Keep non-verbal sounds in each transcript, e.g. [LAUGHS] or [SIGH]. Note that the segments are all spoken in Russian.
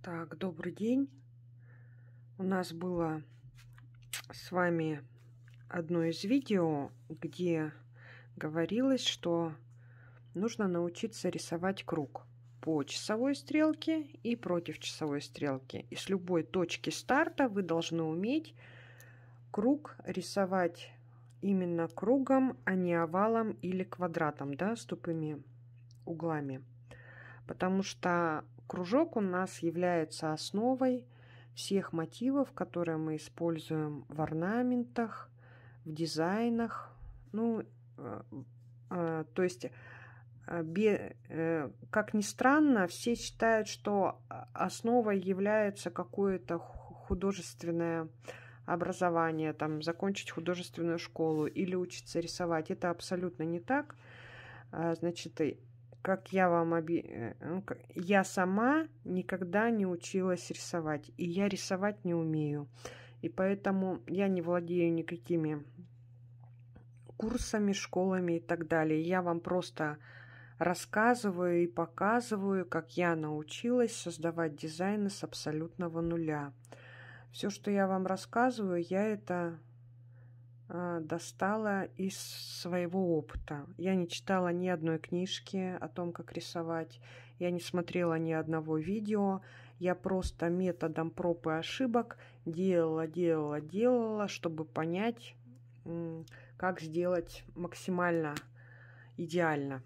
Так, добрый день. У нас было с вами одно из видео, где говорилось, что нужно научиться рисовать круг по часовой стрелке и против часовой стрелки. И с любой точки старта вы должны уметь круг рисовать именно кругом, а не овалом или квадратом, да, с тупыми углами. Потому что Кружок у нас является основой всех мотивов, которые мы используем в орнаментах, в дизайнах. Ну, э, э, то есть, э, бе, э, как ни странно, все считают, что основой является какое-то художественное образование, там, закончить художественную школу или учиться рисовать. Это абсолютно не так. А, значит, как я вам объ... Э, ну, я сама никогда не училась рисовать, и я рисовать не умею. И поэтому я не владею никакими курсами, школами и так далее. Я вам просто рассказываю и показываю, как я научилась создавать дизайны с абсолютного нуля. Все, что я вам рассказываю, я это Э, достала из своего опыта. Я не читала ни одной книжки о том, как рисовать, я не смотрела ни одного видео, я просто методом проб и ошибок делала, делала, делала, чтобы понять, как сделать максимально идеально.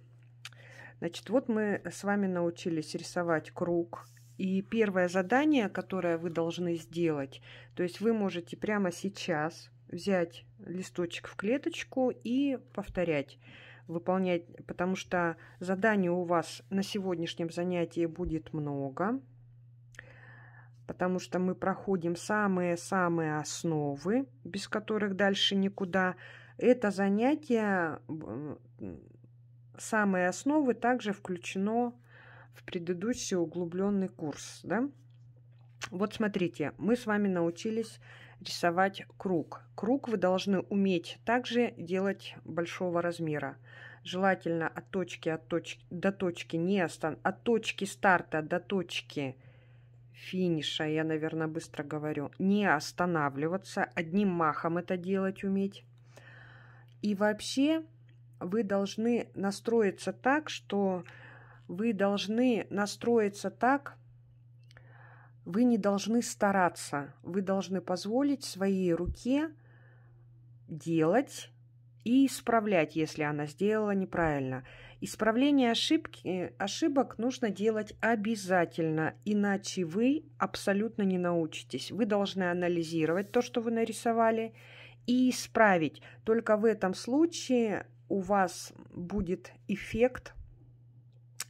Значит, вот мы с вами научились рисовать круг, и первое задание, которое вы должны сделать, то есть вы можете прямо сейчас взять листочек в клеточку и повторять выполнять, потому что заданий у вас на сегодняшнем занятии будет много, потому что мы проходим самые-самые основы, без которых дальше никуда. Это занятие, самые основы также включено в предыдущий углубленный курс. Да? Вот смотрите, мы с вами научились рисовать круг. Круг вы должны уметь также делать большого размера. Желательно от точки, от точки до точки не остан... от точки старта до точки финиша, я, наверное, быстро говорю, не останавливаться, одним махом это делать уметь. И вообще вы должны настроиться так, что вы должны настроиться так, вы не должны стараться, вы должны позволить своей руке делать и исправлять, если она сделала неправильно. Исправление ошибки, ошибок нужно делать обязательно, иначе вы абсолютно не научитесь. Вы должны анализировать то, что вы нарисовали, и исправить. Только в этом случае у вас будет эффект,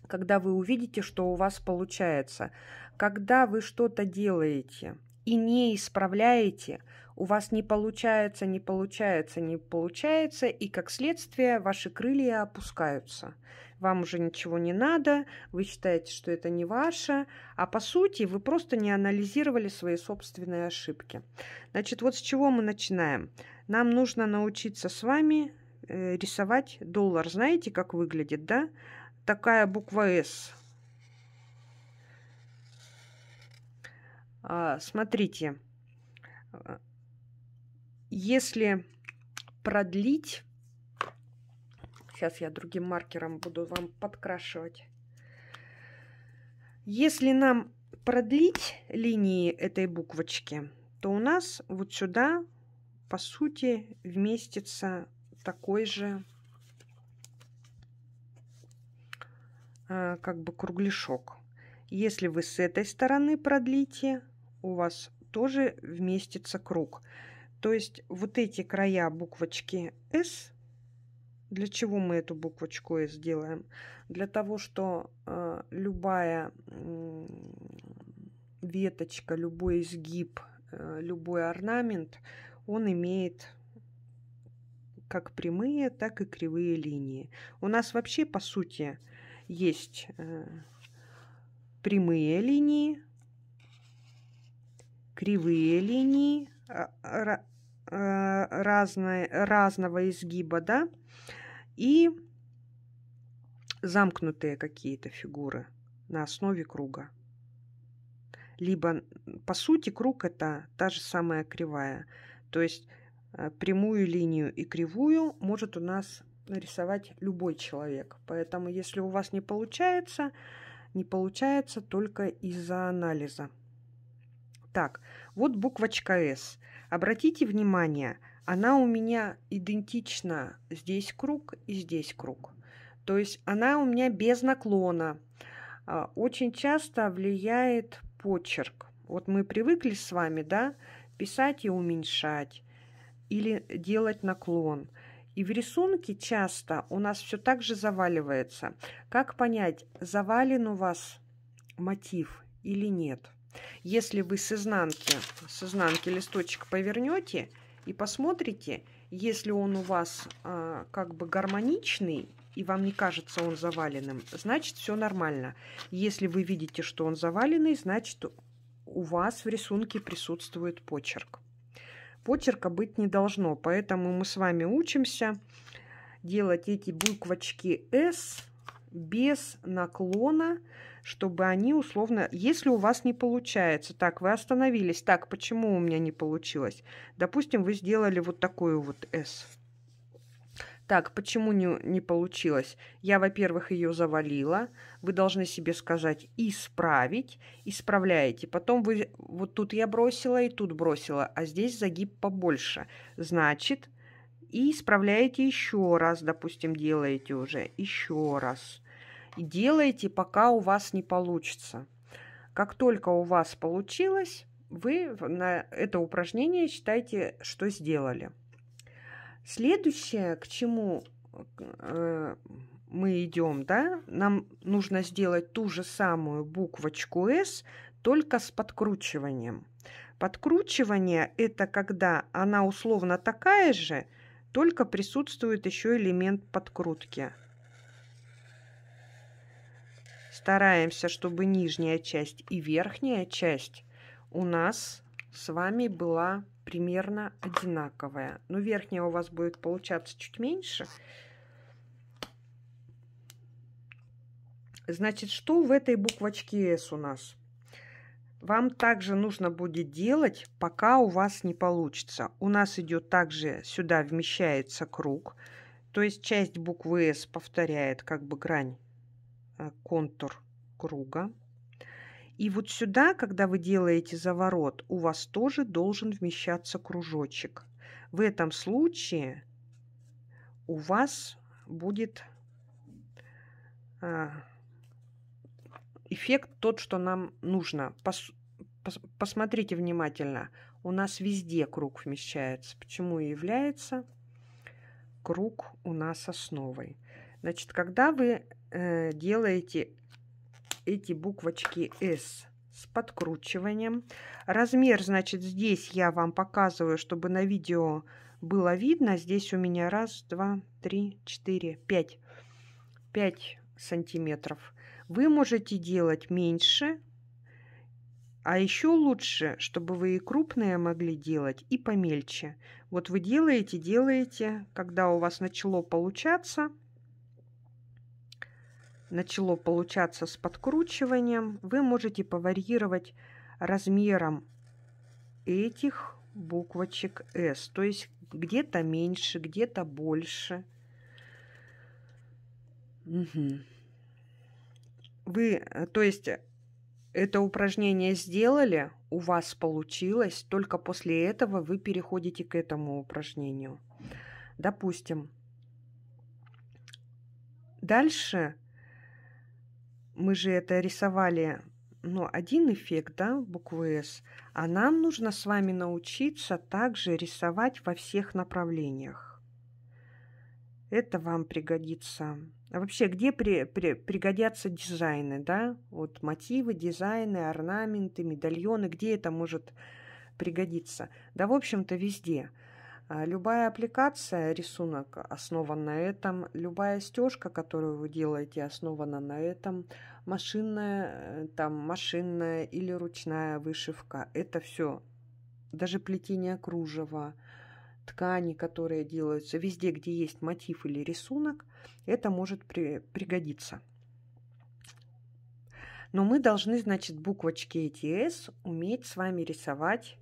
когда вы увидите, что у вас получается. Когда вы что-то делаете и не исправляете, у вас не получается, не получается, не получается, и как следствие ваши крылья опускаются. Вам уже ничего не надо, вы считаете, что это не ваше, а по сути вы просто не анализировали свои собственные ошибки. Значит, вот с чего мы начинаем. Нам нужно научиться с вами э, рисовать доллар. Знаете, как выглядит, да? Такая буква «С» А, смотрите, а, если продлить, сейчас я другим маркером буду вам подкрашивать, если нам продлить линии этой буквочки, то у нас вот сюда, по сути, вместится такой же а, как бы кругляшок. Если вы с этой стороны продлите, у вас тоже вместится круг. То есть вот эти края буквочки S, для чего мы эту буквочку S делаем? Для того, что э, любая э, веточка, любой изгиб, э, любой орнамент, он имеет как прямые, так и кривые линии. У нас вообще, по сути, есть э, прямые линии, кривые линии а, а, разной, разного изгиба, да, и замкнутые какие-то фигуры на основе круга. Либо, по сути, круг – это та же самая кривая. То есть э, прямую линию и кривую может у нас нарисовать любой человек. Поэтому, если у вас не получается, не получается только из-за анализа. Так, вот буквочка «С». Обратите внимание, она у меня идентична. Здесь круг и здесь круг. То есть она у меня без наклона. А, очень часто влияет почерк. Вот мы привыкли с вами, да, писать и уменьшать или делать наклон. И в рисунке часто у нас все так же заваливается. Как понять, завален у вас мотив или нет? Если вы с изнанки, с изнанки листочек повернете и посмотрите, если он у вас а, как бы гармоничный, и вам не кажется он заваленным, значит все нормально. Если вы видите, что он заваленный, значит у вас в рисунке присутствует почерк. Почерка быть не должно, поэтому мы с вами учимся делать эти буквочки S без наклона, чтобы они условно... Если у вас не получается, так, вы остановились, так, почему у меня не получилось? Допустим, вы сделали вот такую вот S. Так, почему не, не получилось? Я, во-первых, ее завалила. Вы должны себе сказать «исправить». Исправляете. Потом вы вот тут я бросила и тут бросила, а здесь загиб побольше. Значит, и исправляете еще раз, допустим, делаете уже еще раз и делайте, пока у вас не получится. Как только у вас получилось, вы на это упражнение считайте, что сделали. Следующее, к чему э, мы идем, да, нам нужно сделать ту же самую буквочку S, только с подкручиванием. Подкручивание – это когда она условно такая же, только присутствует еще элемент подкрутки стараемся, чтобы нижняя часть и верхняя часть у нас с вами была примерно одинаковая. Но верхняя у вас будет получаться чуть меньше. Значит, что в этой буквочке S у нас? Вам также нужно будет делать, пока у вас не получится. У нас идет также сюда вмещается круг, то есть часть буквы S повторяет как бы грань Э, контур круга. И вот сюда, когда вы делаете заворот, у вас тоже должен вмещаться кружочек. В этом случае у вас будет э, эффект тот, что нам нужно. Пос, пос, посмотрите внимательно. У нас везде круг вмещается. Почему и является круг у нас основой. Значит, когда вы э, делаете эти буквочки S с подкручиванием. Размер, значит, здесь я вам показываю, чтобы на видео было видно. Здесь у меня раз, два, три, четыре, пять. Пять сантиметров. Вы можете делать меньше, а еще лучше, чтобы вы и крупные могли делать, и помельче. Вот вы делаете, делаете, когда у вас начало получаться – начало получаться с подкручиванием, вы можете поварьировать размером этих буквочек S. То есть где-то меньше, где-то больше. Угу. Вы, э, то есть э, это упражнение сделали, у вас получилось, только после этого вы переходите к этому упражнению. Допустим, дальше мы же это рисовали, ну, один эффект, да, буквы «С», а нам нужно с вами научиться также рисовать во всех направлениях. Это вам пригодится. А вообще, где при, при, пригодятся дизайны, да? Вот мотивы, дизайны, орнаменты, медальоны, где это может пригодиться? Да, в общем-то, везде – а, любая аппликация, рисунок основан на этом, любая стежка, которую вы делаете, основана на этом, машинная, э, там, машинная или ручная вышивка, это все, даже плетение кружева, ткани, которые делаются, везде, где есть мотив или рисунок, это может при, пригодиться. Но мы должны, значит, буквочки ETS уметь с вами рисовать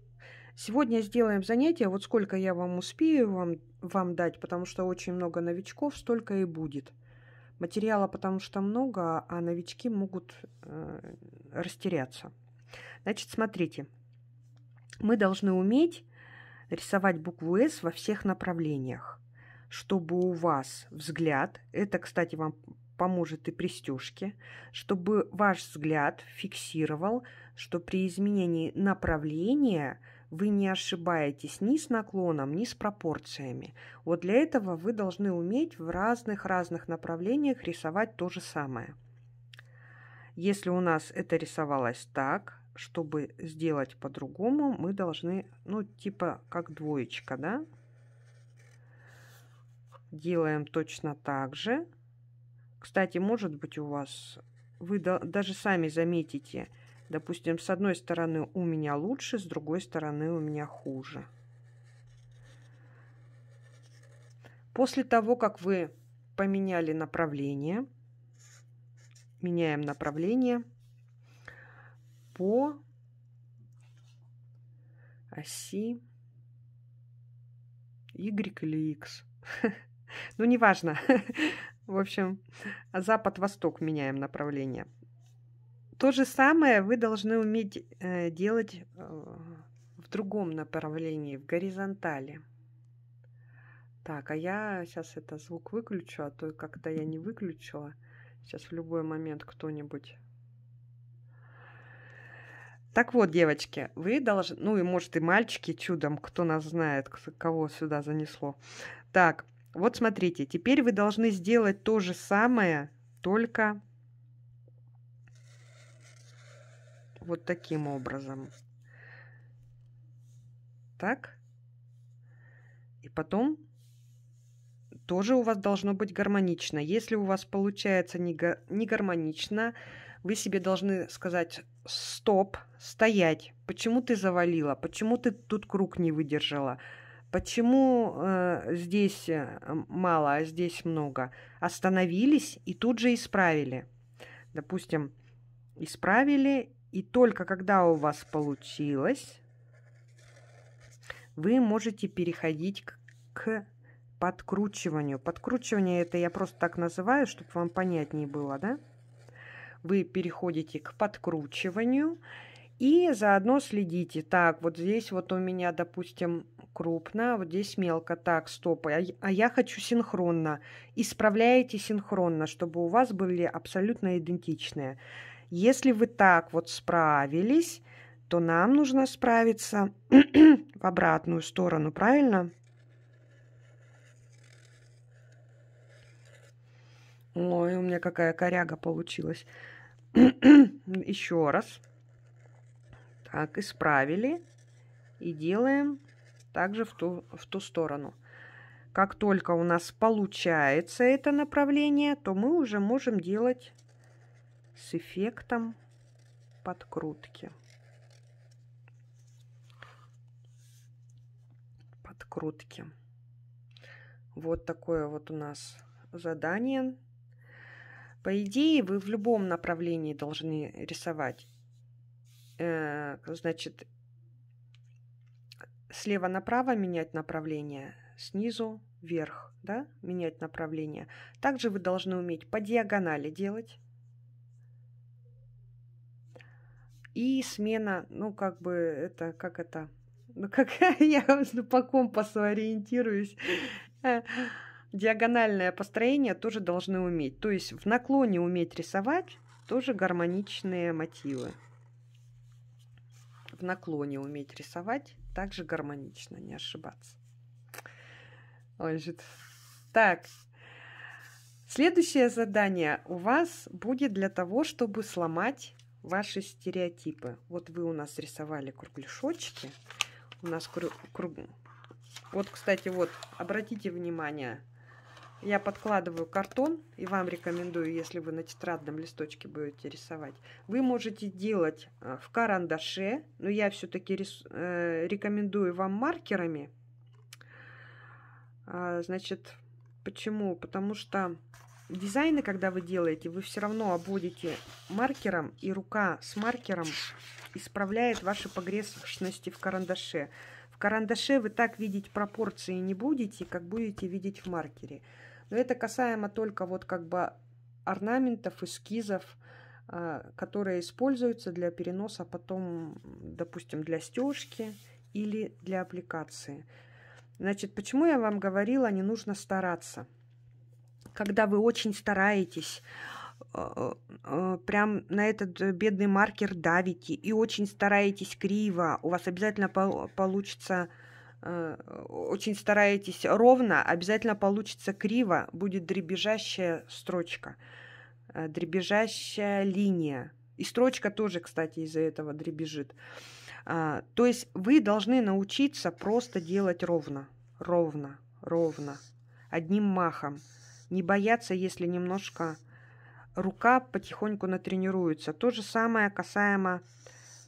Сегодня сделаем занятие, вот сколько я вам успею вам, вам дать, потому что очень много новичков, столько и будет. Материала потому что много, а новички могут э, растеряться. Значит, смотрите, мы должны уметь рисовать букву «С» во всех направлениях, чтобы у вас взгляд, это, кстати, вам поможет и пристежке, чтобы ваш взгляд фиксировал, что при изменении направления – вы не ошибаетесь ни с наклоном, ни с пропорциями. Вот для этого вы должны уметь в разных-разных направлениях рисовать то же самое. Если у нас это рисовалось так, чтобы сделать по-другому, мы должны, ну, типа как двоечка, да? Делаем точно так же. Кстати, может быть у вас, вы даже сами заметите, Допустим, с одной стороны у меня лучше, с другой стороны у меня хуже. После того, как вы поменяли направление, меняем направление по оси Y или X. [LAUGHS] Ну, неважно. [LAUGHS] В общем, запад-восток меняем направление. То же самое вы должны уметь э, делать э, в другом направлении, в горизонтали. Так, а я сейчас это звук выключу, а то как-то я не выключила. Сейчас в любой момент кто-нибудь так вот, девочки, вы должны, ну и может и мальчики чудом, кто нас знает, кого сюда занесло. Так, вот смотрите, теперь вы должны сделать то же самое, только вот таким образом. Так. И потом тоже у вас должно быть гармонично. Если у вас получается не, га- не гармонично, вы себе должны сказать «стоп», «стоять», «почему ты завалила», «почему ты тут круг не выдержала», «почему э, здесь э, мало, а здесь много». Остановились и тут же исправили. Допустим, исправили и только когда у вас получилось, вы можете переходить к, к подкручиванию. Подкручивание это я просто так называю, чтобы вам понятнее было, да? Вы переходите к подкручиванию и заодно следите. Так, вот здесь вот у меня, допустим, крупно, вот здесь мелко. Так, стоп. А, а я хочу синхронно. Исправляете синхронно, чтобы у вас были абсолютно идентичные. Если вы так вот справились, то нам нужно справиться [CLEARS THROAT] в обратную сторону, правильно? Ой, у меня какая коряга получилась. [CLEARS THROAT] Еще раз. Так, исправили. И делаем также в ту, в ту сторону. Как только у нас получается это направление, то мы уже можем делать с эффектом подкрутки. Подкрутки. Вот такое вот у нас задание. По идее, вы в любом направлении должны рисовать. Э, значит, слева направо менять направление, снизу вверх, да, менять направление. Также вы должны уметь по диагонали делать И смена, ну, как бы, это, как это, ну, как [LAUGHS] я по компасу ориентируюсь, э, диагональное построение тоже должны уметь. То есть в наклоне уметь рисовать тоже гармоничные мотивы. В наклоне уметь рисовать также гармонично, не ошибаться. Ой, жит. Так, следующее задание у вас будет для того, чтобы сломать ваши стереотипы. Вот вы у нас рисовали кругляшочки. У нас круг... Кру... Вот, кстати, вот, обратите внимание, я подкладываю картон, и вам рекомендую, если вы на тетрадном листочке будете рисовать, вы можете делать э, в карандаше, но я все-таки рис... Э, рекомендую вам маркерами. А, значит, почему? Потому что дизайны, когда вы делаете, вы все равно обводите маркером, и рука с маркером исправляет ваши погрешности в карандаше. В карандаше вы так видеть пропорции не будете, как будете видеть в маркере. Но это касаемо только вот как бы орнаментов, эскизов, а, которые используются для переноса потом, допустим, для стежки или для аппликации. Значит, почему я вам говорила, не нужно стараться – когда вы очень стараетесь, э, э, прям на этот бедный маркер давите и очень стараетесь криво, у вас обязательно получится э, очень стараетесь ровно, обязательно получится криво, будет дребезжащая строчка, дребезжащая линия. И строчка тоже, кстати, из-за этого дребезжит. А, то есть вы должны научиться просто делать ровно, ровно, ровно, одним махом не бояться, если немножко рука потихоньку натренируется. То же самое касаемо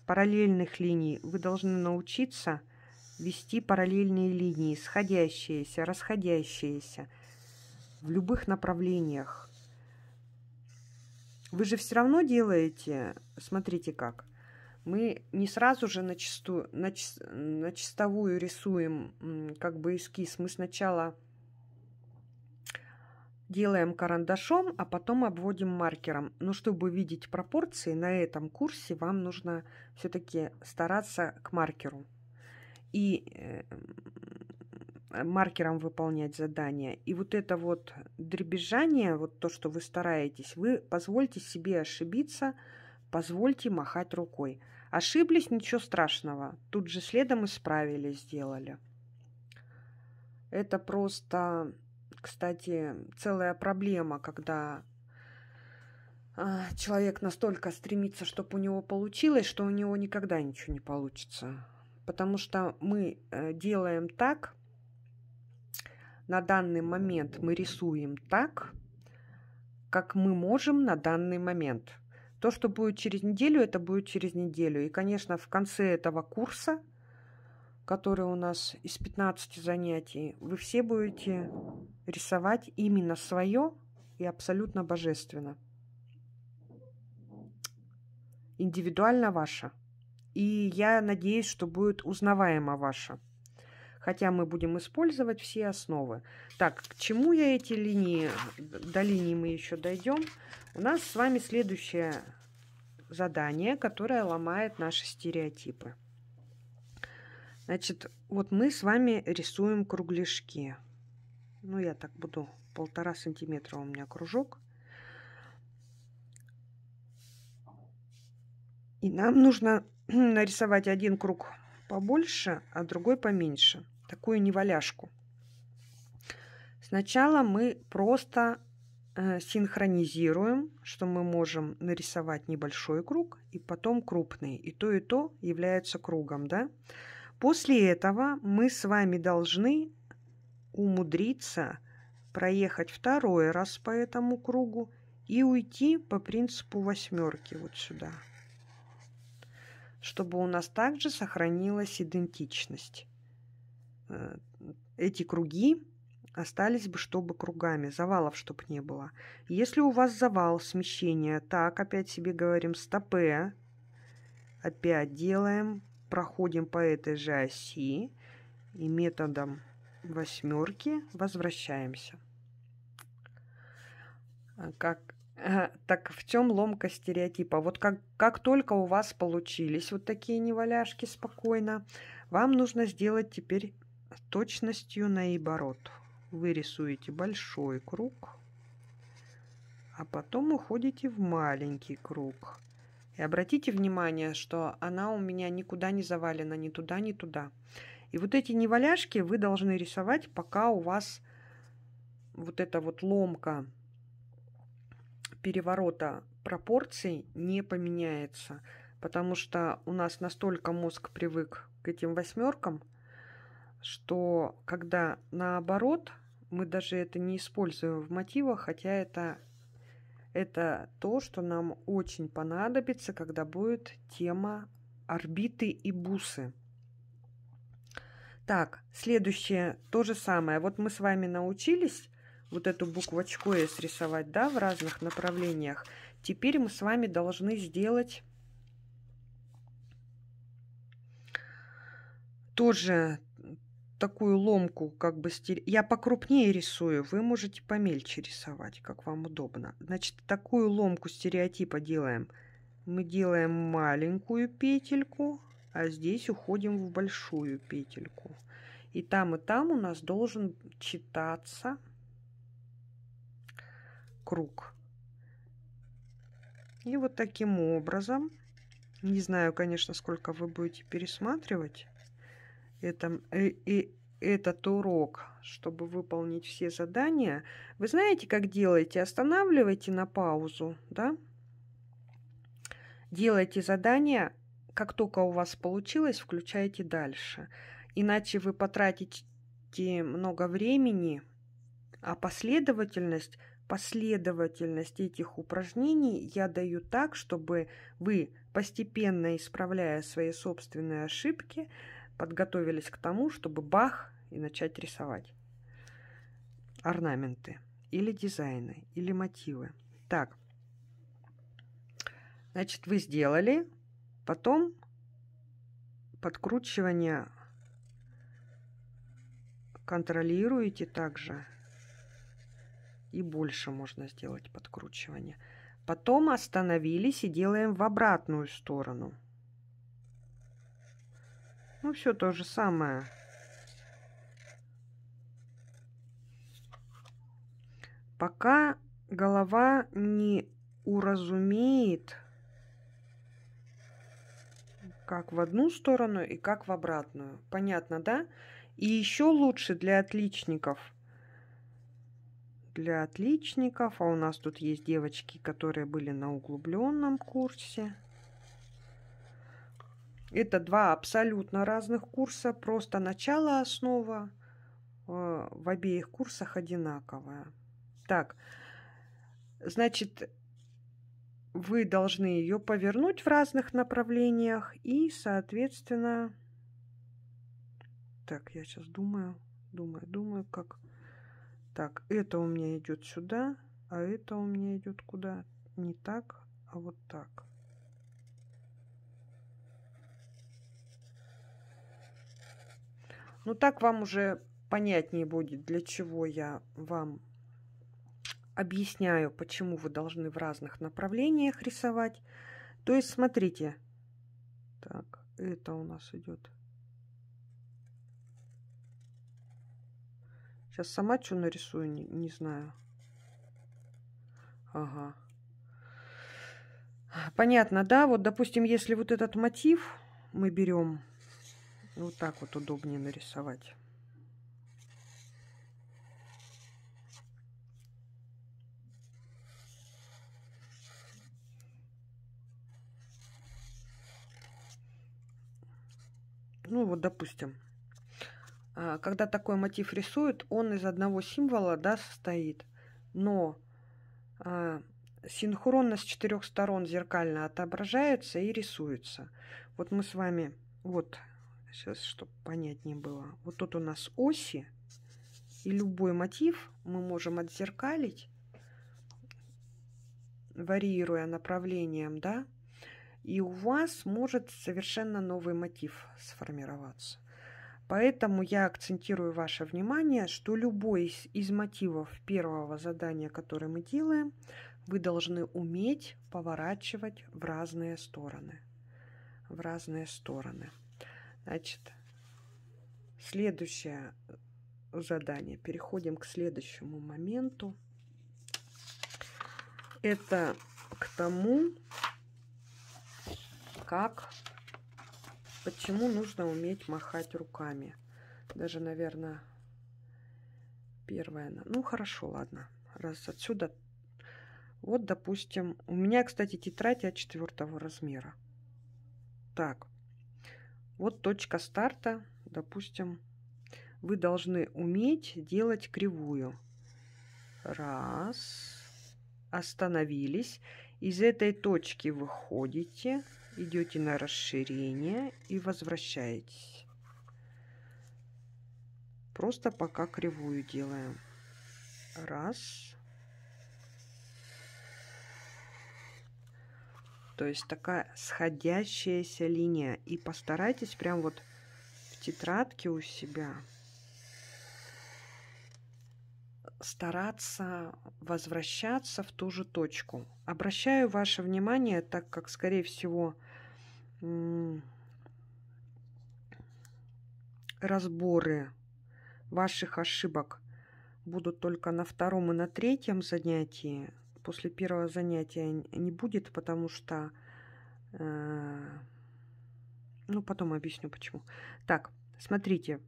параллельных линий. Вы должны научиться вести параллельные линии, сходящиеся, расходящиеся, в любых направлениях. Вы же все равно делаете, смотрите как, мы не сразу же на, чисту, на, на чистовую рисуем как бы эскиз, мы сначала Делаем карандашом, а потом обводим маркером. Но чтобы видеть пропорции, на этом курсе вам нужно все-таки стараться к маркеру. И э, маркером выполнять задания. И вот это вот дребезжание, вот то, что вы стараетесь, вы позвольте себе ошибиться, позвольте махать рукой. Ошиблись, ничего страшного. Тут же следом исправили, сделали. Это просто кстати, целая проблема, когда а, человек настолько стремится, чтобы у него получилось, что у него никогда ничего не получится. Потому что мы э, делаем так, на данный момент мы рисуем так, как мы можем на данный момент. То, что будет через неделю, это будет через неделю. И, конечно, в конце этого курса которые у нас из 15 занятий, вы все будете рисовать именно свое и абсолютно божественно. Индивидуально ваше. И я надеюсь, что будет узнаваемо ваше. Хотя мы будем использовать все основы. Так, к чему я эти линии? До линии мы еще дойдем. У нас с вами следующее задание, которое ломает наши стереотипы. Значит, вот мы с вами рисуем кругляшки. Ну, я так буду, полтора сантиметра у меня кружок. И нам нужно [CLEARS THROAT] нарисовать один круг побольше, а другой поменьше. Такую неваляшку. Сначала мы просто э, синхронизируем, что мы можем нарисовать небольшой круг и потом крупный. И то, и то является кругом, да? Да. После этого мы с вами должны умудриться проехать второй раз по этому кругу и уйти по принципу восьмерки вот сюда, чтобы у нас также сохранилась идентичность. Э, эти круги остались бы чтобы кругами, завалов чтоб не было. Если у вас завал, смещения, так, опять себе говорим, стопе, опять делаем проходим по этой же оси и методом восьмерки возвращаемся. А как, а, так в чем ломка стереотипа? Вот как, как только у вас получились вот такие неваляшки спокойно, вам нужно сделать теперь точностью наоборот. Вы рисуете большой круг, а потом уходите в маленький круг – и обратите внимание, что она у меня никуда не завалена, ни туда, ни туда. И вот эти неваляшки вы должны рисовать, пока у вас вот эта вот ломка переворота пропорций не поменяется. Потому что у нас настолько мозг привык к этим восьмеркам, что когда наоборот, мы даже это не используем в мотивах, хотя это это то, что нам очень понадобится, когда будет тема орбиты и бусы. Так, следующее то же самое. Вот мы с вами научились вот эту буквочку S рисовать, да, в разных направлениях. Теперь мы с вами должны сделать тоже такую ломку, как бы стиль. Я покрупнее рисую, вы можете помельче рисовать, как вам удобно. Значит, такую ломку стереотипа делаем. Мы делаем маленькую петельку, а здесь уходим в большую петельку. И там, и там у нас должен читаться круг. И вот таким образом, не знаю, конечно, сколько вы будете пересматривать, этом, и, э, и этот урок, чтобы выполнить все задания, вы знаете, как делаете? Останавливайте на паузу, да? Делайте задания, как только у вас получилось, включайте дальше. Иначе вы потратите много времени, а последовательность, последовательность этих упражнений я даю так, чтобы вы, постепенно исправляя свои собственные ошибки, подготовились к тому, чтобы бах и начать рисовать орнаменты или дизайны, или мотивы. Так, значит, вы сделали, потом подкручивание контролируете также. И больше можно сделать подкручивание. Потом остановились и делаем в обратную сторону – ну, все то же самое. Пока голова не уразумеет, как в одну сторону и как в обратную. Понятно, да? И еще лучше для отличников. Для отличников, а у нас тут есть девочки, которые были на углубленном курсе. Это два абсолютно разных курса, просто начало основа э, в обеих курсах одинаковая. Так, значит, вы должны ее повернуть в разных направлениях и, соответственно, так, я сейчас думаю, думаю, думаю, как... Так, это у меня идет сюда, а это у меня идет куда? Не так, а вот так. Ну, так вам уже понятнее будет, для чего я вам объясняю, почему вы должны в разных направлениях рисовать. То есть, смотрите. Так, это у нас идет. Сейчас сама что нарисую, не, не знаю. Ага. Понятно, да? Вот, допустим, если вот этот мотив мы берем, вот так вот удобнее нарисовать. Ну вот, допустим, а, когда такой мотив рисует, он из одного символа, да, состоит, но а, синхронно с четырех сторон зеркально отображается и рисуется. Вот мы с вами, вот Сейчас, чтобы понятнее было. Вот тут у нас оси. И любой мотив мы можем отзеркалить, варьируя направлением, да. И у вас может совершенно новый мотив сформироваться. Поэтому я акцентирую ваше внимание, что любой из, из мотивов первого задания, которое мы делаем, вы должны уметь поворачивать в разные стороны. В разные стороны. Значит, следующее задание. Переходим к следующему моменту. Это к тому, как, почему нужно уметь махать руками. Даже, наверное, первое. Ну, хорошо, ладно. Раз отсюда. Вот, допустим, у меня, кстати, тетрадь от а четвертого размера. Так, вот точка старта, допустим, вы должны уметь делать кривую. Раз. Остановились. Из этой точки выходите, идете на расширение и возвращаетесь. Просто пока кривую делаем. Раз. то есть такая сходящаяся линия. И постарайтесь прям вот в тетрадке у себя стараться возвращаться в ту же точку. Обращаю ваше внимание, так как, скорее всего, разборы ваших ошибок будут только на втором и на третьем занятии, после первого занятия не будет, потому что... Э, ну, потом объясню почему. Так, смотрите,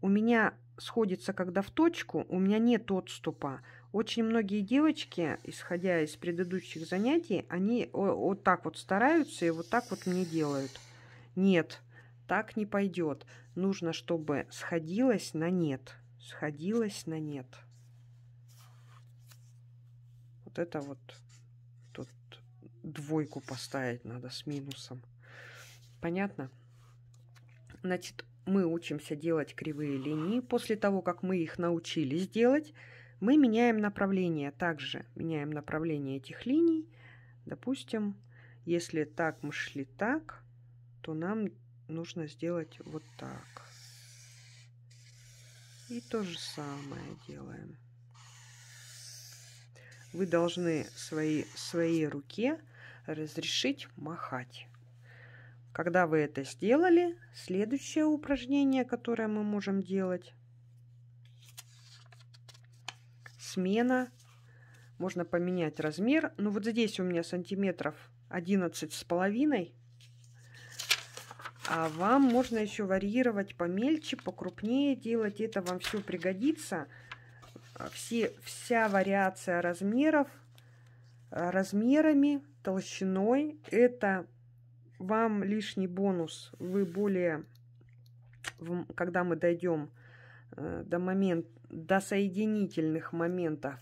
у меня сходится, когда в точку, у меня нет отступа. Очень многие девочки, исходя из предыдущих занятий, они вот так вот стараются и вот так вот мне делают. Нет, так не пойдет. Нужно, чтобы сходилось на нет. Сходилось на нет. Вот это вот тут двойку поставить надо с минусом. Понятно? Значит, мы учимся делать кривые линии. После того, как мы их научились делать, мы меняем направление. Также меняем направление этих линий. Допустим, если так мы шли так, то нам нужно сделать вот так. И то же самое делаем вы должны своей, своей руке разрешить махать. Когда вы это сделали, следующее упражнение, которое мы можем делать, смена. Можно поменять размер. Ну вот здесь у меня сантиметров 11 с половиной. А вам можно еще варьировать помельче, покрупнее делать. Это вам все пригодится все, вся вариация размеров, э, размерами, толщиной. Это вам лишний бонус. Вы более, когда мы дойдем э, до, момент, до соединительных моментов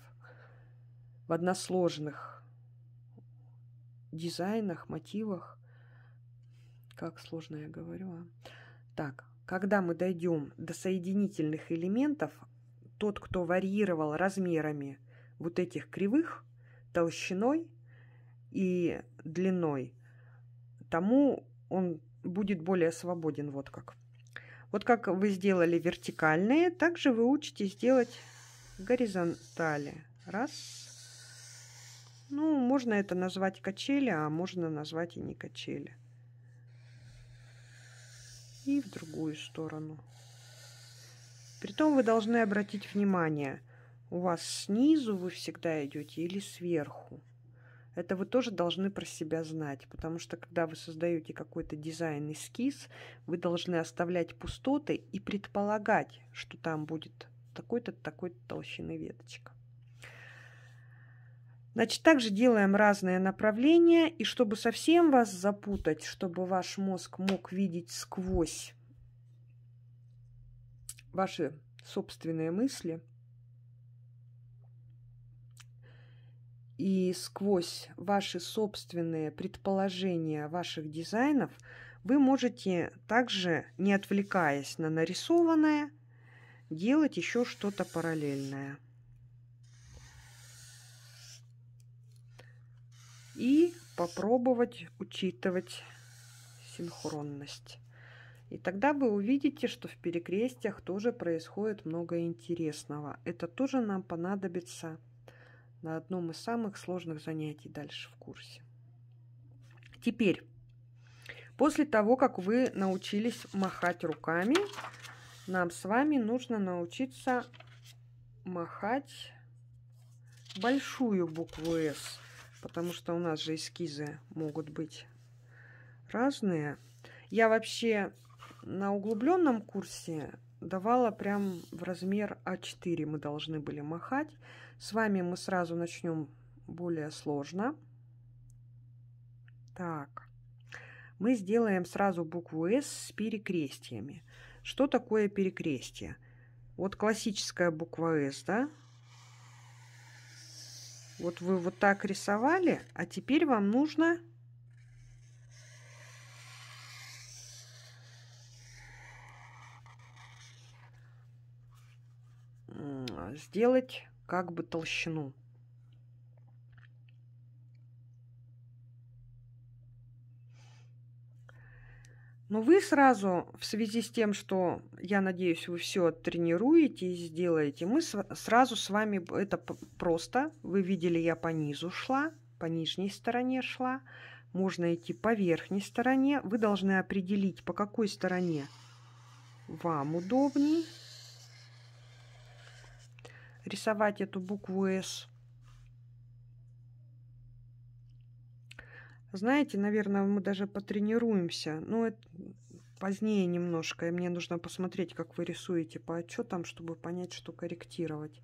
в односложных дизайнах, мотивах, как сложно я говорю, а? Так, когда мы дойдем до соединительных элементов, тот, кто варьировал размерами вот этих кривых, толщиной и длиной, тому он будет более свободен, вот как. Вот как вы сделали вертикальные, также вы учитесь делать горизонтали. Раз. Ну, можно это назвать качели, а можно назвать и не качели. И в другую сторону. Притом вы должны обратить внимание, у вас снизу вы всегда идете или сверху. Это вы тоже должны про себя знать, потому что когда вы создаете какой-то дизайн-эскиз, вы должны оставлять пустоты и предполагать, что там будет такой-то, такой-то толщины веточка. Значит, также делаем разные направления, и чтобы совсем вас запутать, чтобы ваш мозг мог видеть сквозь ваши собственные мысли и сквозь ваши собственные предположения ваших дизайнов вы можете также, не отвлекаясь на нарисованное, делать еще что-то параллельное. И попробовать учитывать синхронность. И тогда вы увидите, что в перекрестиях тоже происходит много интересного. Это тоже нам понадобится на одном из самых сложных занятий дальше в курсе. Теперь, после того, как вы научились махать руками, нам с вами нужно научиться махать большую букву «С», потому что у нас же эскизы могут быть разные. Я вообще на углубленном курсе давала прям в размер А4 мы должны были махать. С вами мы сразу начнем более сложно. Так, мы сделаем сразу букву С с перекрестиями. Что такое перекрестие? Вот классическая буква С, да? Вот вы вот так рисовали, а теперь вам нужно А, сделать как бы толщину. Но вы сразу, в связи с тем, что, я надеюсь, вы все оттренируете и сделаете, мы с, сразу с вами, это просто, вы видели, я по низу шла, по нижней стороне шла, можно идти по верхней стороне, вы должны определить, по какой стороне вам удобней рисовать эту букву «С». Знаете, наверное, мы даже потренируемся. Но это позднее немножко. И мне нужно посмотреть, как вы рисуете по отчетам, чтобы понять, что корректировать.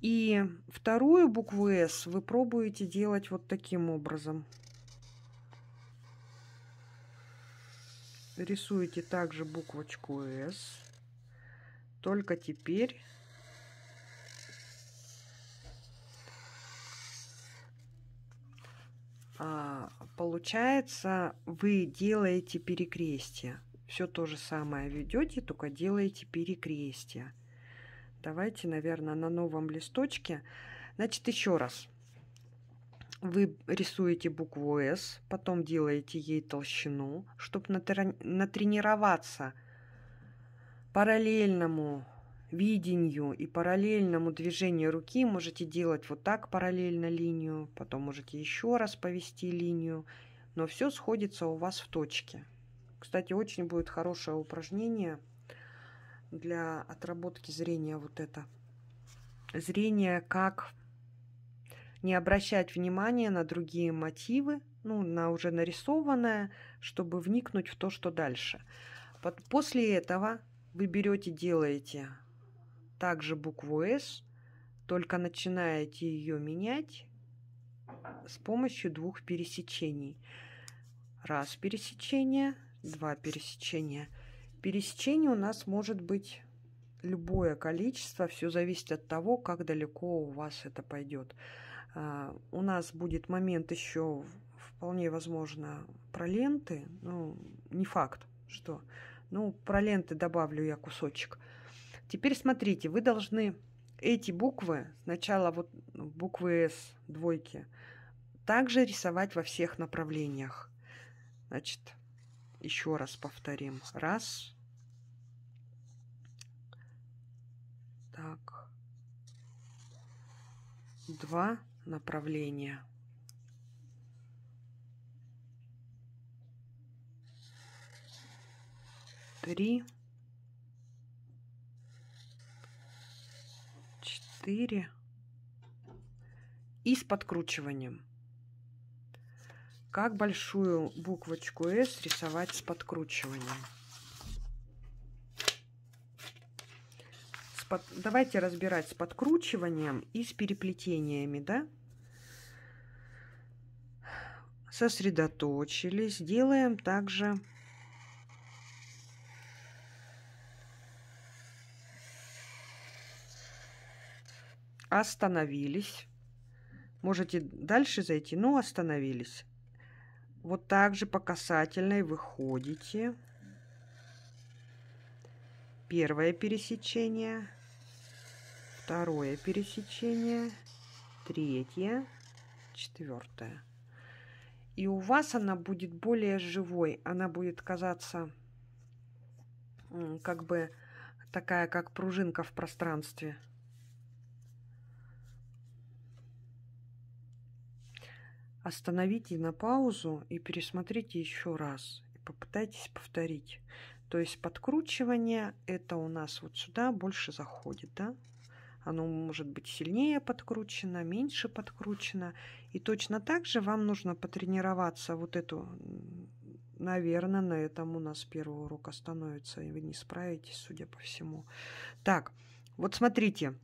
И вторую букву «С» вы пробуете делать вот таким образом. Рисуете также буквочку «С». Только теперь А, получается, вы делаете перекрестие. Все то же самое ведете, только делаете перекрестие. Давайте, наверное, на новом листочке. Значит, еще раз. Вы рисуете букву «С», потом делаете ей толщину, чтобы натренироваться параллельному видению и параллельному движению руки можете делать вот так параллельно линию, потом можете еще раз повести линию, но все сходится у вас в точке. Кстати, очень будет хорошее упражнение для отработки зрения вот это. Зрение как не обращать внимания на другие мотивы, ну, на уже нарисованное, чтобы вникнуть в то, что дальше. После этого вы берете, делаете также букву S, только начинаете ее менять с помощью двух пересечений. Раз пересечение, два пересечения. Пересечений у нас может быть любое количество, все зависит от того, как далеко у вас это пойдет. А, у нас будет момент еще, вполне возможно, про ленты, ну, не факт, что. Ну, про ленты добавлю я кусочек – Теперь смотрите, вы должны эти буквы, сначала вот буквы С, двойки, также рисовать во всех направлениях. Значит, еще раз повторим. Раз. Так. Два направления. Три. 4 и с подкручиванием. Как большую буквочку S рисовать с подкручиванием? С под... Давайте разбирать с подкручиванием и с переплетениями, да? Сосредоточились. Делаем также остановились. Можете дальше зайти, но остановились. Вот так же по касательной выходите. Первое пересечение, второе пересечение, третье, четвертое. И у вас она будет более живой. Она будет казаться как бы такая, как пружинка в пространстве. остановите на паузу и пересмотрите еще раз. И попытайтесь повторить. То есть подкручивание это у нас вот сюда больше заходит, да? Оно может быть сильнее подкручено, меньше подкручено. И точно так же вам нужно потренироваться вот эту, наверное, на этом у нас первый урок остановится, и вы не справитесь, судя по всему. Так, вот смотрите.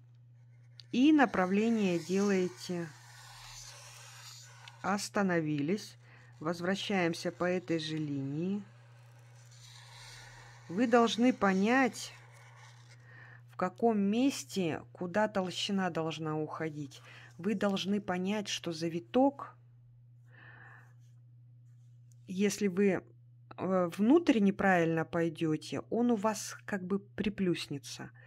И направление делаете остановились, возвращаемся по этой же линии. Вы должны понять, в каком месте, куда толщина должна уходить. Вы должны понять, что завиток, если вы э, внутрь неправильно пойдете, он у вас как бы приплюснется –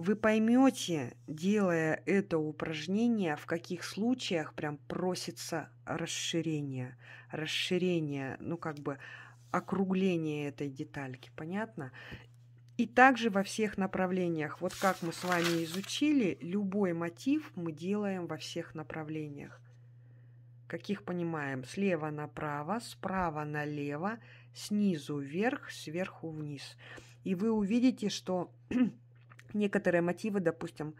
вы поймете, делая это упражнение, в каких случаях прям просится расширение. Расширение, ну как бы округление этой детальки, понятно? И также во всех направлениях. Вот как мы с вами изучили, любой мотив мы делаем во всех направлениях. Каких понимаем? Слева направо, справа налево, снизу вверх, сверху вниз. И вы увидите, что [CLEARS THROAT] некоторые мотивы, допустим,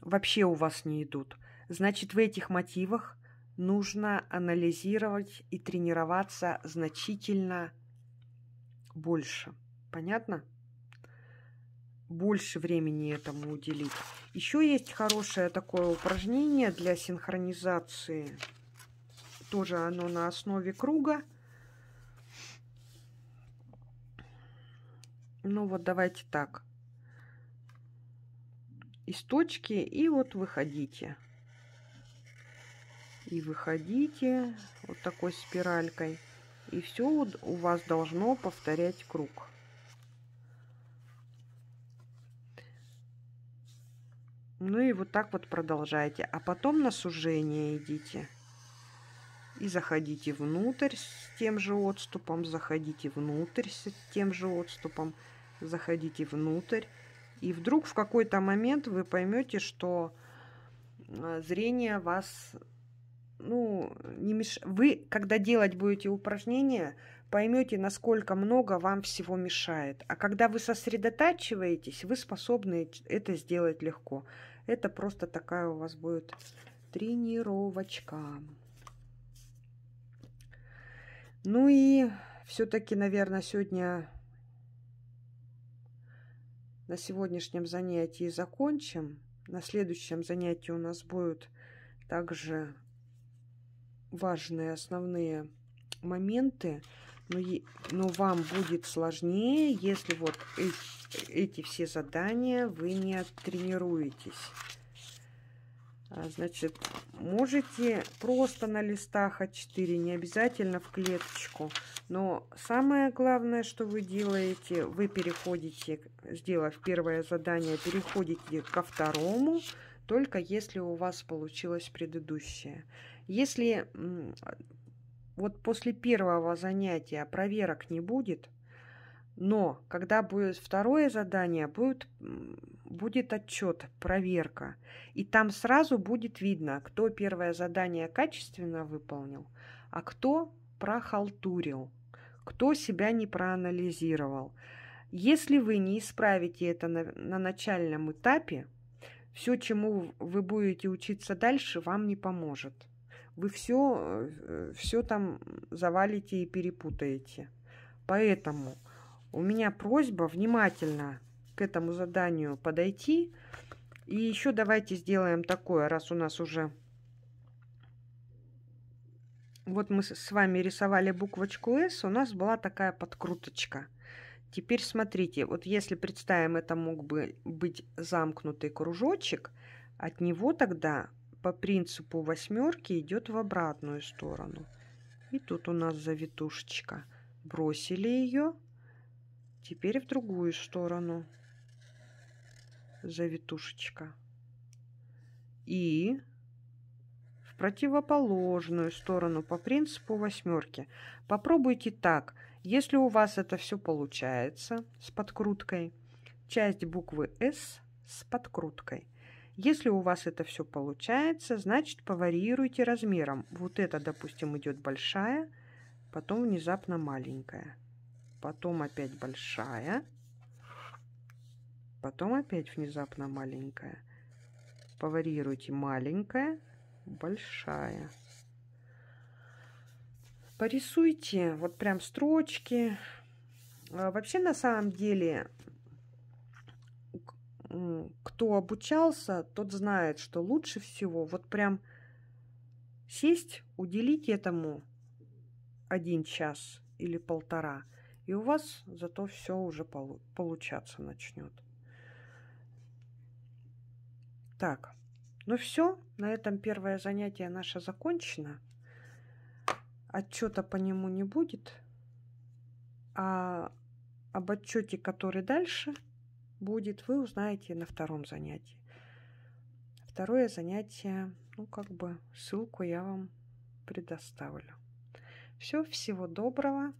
вообще у вас не идут. Значит, в этих мотивах нужно анализировать и тренироваться значительно больше. Понятно? Больше времени этому уделить. Еще есть хорошее такое упражнение для синхронизации. Тоже оно на основе круга. Ну вот давайте так из точки и вот выходите. И выходите вот такой спиралькой. И все у вас должно повторять круг. Ну и вот так вот продолжайте. А потом на сужение идите. И заходите внутрь с тем же отступом. Заходите внутрь с тем же отступом. Заходите внутрь. И вдруг в какой-то момент вы поймете, что э, зрение вас, ну, не меш... Вы, когда делать будете упражнения, поймете, насколько много вам всего мешает. А когда вы сосредотачиваетесь, вы способны это сделать легко. Это просто такая у вас будет тренировочка. Ну и все-таки, наверное, сегодня на сегодняшнем занятии закончим. На следующем занятии у нас будут также важные основные моменты, но, но вам будет сложнее, если вот эти, эти все задания вы не оттренируетесь. А, значит, можете просто на листах А4, не обязательно в клеточку. Но самое главное, что вы делаете, вы переходите, сделав первое задание, переходите ко второму, только если у вас получилось предыдущее. Если вот после первого занятия проверок не будет, но когда будет второе задание, будет, будет отчет, проверка. И там сразу будет видно, кто первое задание качественно выполнил, а кто прохалтурил кто себя не проанализировал. Если вы не исправите это на, на начальном этапе, все, чему вы будете учиться дальше, вам не поможет. Вы все, э, все там завалите и перепутаете. Поэтому у меня просьба внимательно к этому заданию подойти. И еще давайте сделаем такое, раз у нас уже вот мы с вами рисовали буквочку S, у нас была такая подкруточка. Теперь смотрите, вот если представим, это мог бы быть замкнутый кружочек, от него тогда по принципу восьмерки идет в обратную сторону. И тут у нас завитушечка. Бросили ее, теперь в другую сторону завитушечка. И противоположную сторону по принципу восьмерки. Попробуйте так. Если у вас это все получается с подкруткой, часть буквы «С» с подкруткой. Если у вас это все получается, значит поварируйте размером. Вот это, допустим, идет большая, потом внезапно маленькая, потом опять большая, потом опять внезапно маленькая. Поварируйте маленькая, большая. Порисуйте вот прям строчки. А, вообще, на самом деле, кто обучался, тот знает, что лучше всего вот прям сесть, уделить этому один час или полтора, и у вас зато все уже получаться начнет. Так, ну все, на этом первое занятие наше закончено. Отчета по нему не будет. А об отчете, который дальше будет, вы узнаете на втором занятии. Второе занятие, ну как бы ссылку я вам предоставлю. Все, всего доброго.